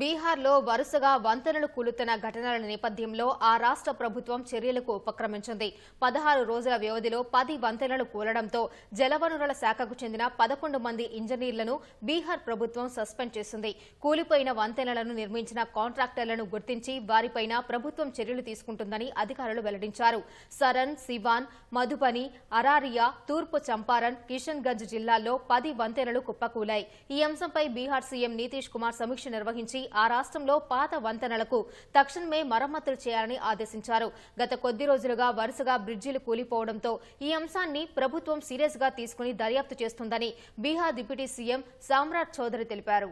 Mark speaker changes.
Speaker 1: బీహార్లో వరుసగా వంతెనలు కూలుతున్న ఘటనల నేపథ్యంలో ఆ రాష్ట్ర ప్రభుత్వం చర్యలకు ఉపక్రమించింది పదహారు రోజుల వ్యవధిలో పది వంతెనలు కూలడంతో జలవనరుల శాఖకు చెందిన పదకొండు మంది ఇంజనీర్లను బీహార్ ప్రభుత్వం సస్పెండ్ చేసింది కూలిపోయిన వంతెనలను నిర్మించిన కాంట్రాక్టర్లను గుర్తించి వారిపైన ప్రభుత్వం చర్యలు తీసుకుంటుందని అధికారులు వెల్లడించారు సరన్ సివాన్ మధుబని అరారియా తూర్పు చంపారన్ కిషన్గంజ్ జిల్లాల్లో పది వంతెనలు కుప్పకూలాయి ఈ అంశంపై బీహార్ సీఎం నితీష్ కుమార్ సమీక్ష నిర్వహించి నిర్వహించి ఆ రాష్ట్రంలో పాత వంతెనలకు తక్షణమే మరమ్మతులు చేయాలని ఆదేశించారు గత కొద్ది రోజులుగా వరుసగా బ్రిడ్జిలు కూలిపోవడంతో ఈ అంశాన్ని ప్రభుత్వం సీరియస్ గా తీసుకుని దర్యాప్తు చేస్తుందని బీహార్ డిప్యూటీ సీఎం సామ్రాట్ చౌదరి తెలిపారు